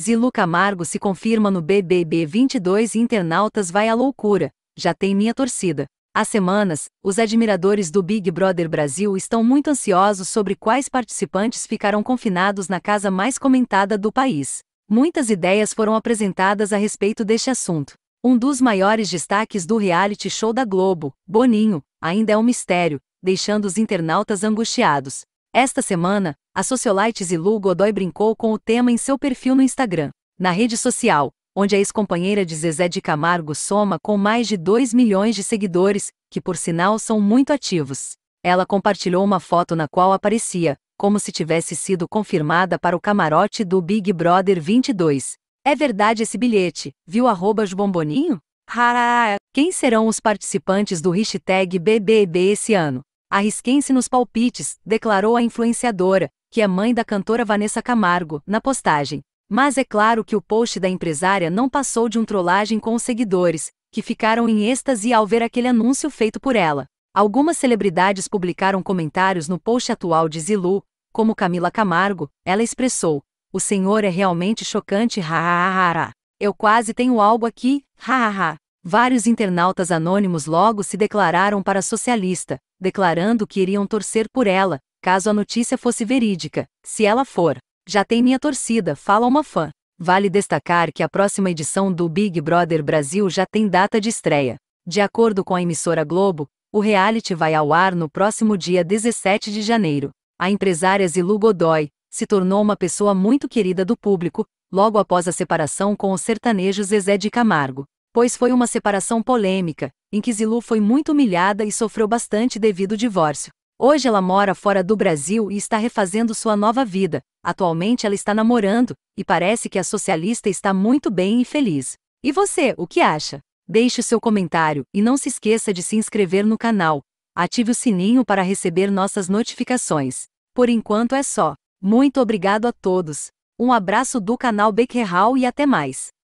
Zilu Camargo se confirma no BBB 22 e internautas vai à loucura, já tem minha torcida. Há semanas, os admiradores do Big Brother Brasil estão muito ansiosos sobre quais participantes ficarão confinados na casa mais comentada do país. Muitas ideias foram apresentadas a respeito deste assunto. Um dos maiores destaques do reality show da Globo, Boninho, ainda é um mistério, deixando os internautas angustiados. Esta semana, a sociolite Zilu Godoy brincou com o tema em seu perfil no Instagram. Na rede social, onde a ex-companheira de Zezé de Camargo soma com mais de 2 milhões de seguidores, que por sinal são muito ativos. Ela compartilhou uma foto na qual aparecia, como se tivesse sido confirmada para o camarote do Big Brother 22. É verdade esse bilhete, viu arroba Bomboninho? Quem serão os participantes do hashtag BBB esse ano? Arrisquem-se nos palpites, declarou a influenciadora, que é mãe da cantora Vanessa Camargo, na postagem. Mas é claro que o post da empresária não passou de um trollagem com os seguidores, que ficaram em êxtase ao ver aquele anúncio feito por ela. Algumas celebridades publicaram comentários no post atual de Zilu, como Camila Camargo, ela expressou: O senhor é realmente chocante, ha. Eu quase tenho algo aqui, ha. Vários internautas anônimos logo se declararam para socialista, declarando que iriam torcer por ela, caso a notícia fosse verídica. Se ela for, já tem minha torcida, fala uma fã. Vale destacar que a próxima edição do Big Brother Brasil já tem data de estreia. De acordo com a emissora Globo, o reality vai ao ar no próximo dia 17 de janeiro. A empresária Zilu Godoy se tornou uma pessoa muito querida do público, logo após a separação com o sertanejo Zezé de Camargo pois foi uma separação polêmica, em que Zilu foi muito humilhada e sofreu bastante devido ao divórcio. Hoje ela mora fora do Brasil e está refazendo sua nova vida. Atualmente ela está namorando, e parece que a socialista está muito bem e feliz. E você, o que acha? Deixe o seu comentário e não se esqueça de se inscrever no canal. Ative o sininho para receber nossas notificações. Por enquanto é só. Muito obrigado a todos. Um abraço do canal Hall e até mais.